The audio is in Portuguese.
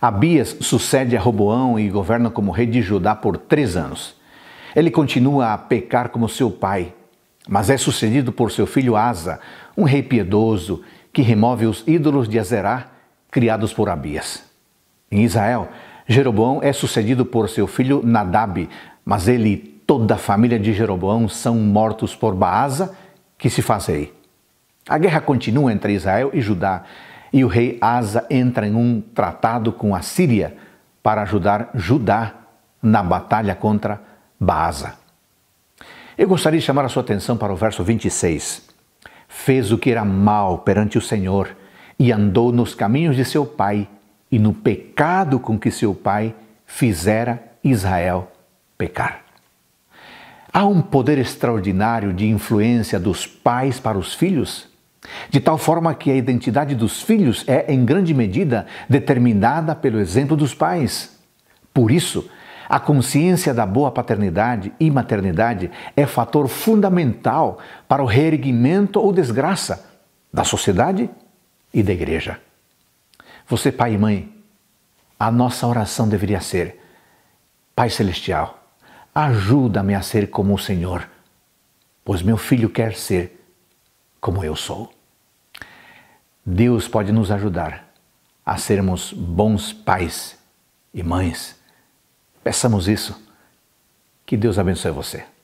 Abias sucede a Roboão e governa como rei de Judá por três anos. Ele continua a pecar como seu pai, mas é sucedido por seu filho Asa, um rei piedoso que remove os ídolos de Azerá criados por Abias. Em Israel, Jeroboão é sucedido por seu filho Nadab, mas ele e toda a família de Jeroboão são mortos por Baasa, que se faz rei. A guerra continua entre Israel e Judá e o rei Asa entra em um tratado com a Síria para ajudar Judá na batalha contra Baasa. Eu gostaria de chamar a sua atenção para o verso 26. Fez o que era mal perante o Senhor e andou nos caminhos de seu pai e no pecado com que seu pai fizera Israel pecar. Há um poder extraordinário de influência dos pais para os filhos de tal forma que a identidade dos filhos é, em grande medida, determinada pelo exemplo dos pais. Por isso, a consciência da boa paternidade e maternidade é fator fundamental para o reerguimento ou desgraça da sociedade e da igreja. Você, pai e mãe, a nossa oração deveria ser: Pai Celestial, ajuda-me a ser como o Senhor, pois meu filho quer ser como eu sou. Deus pode nos ajudar a sermos bons pais e mães. Peçamos isso. Que Deus abençoe você.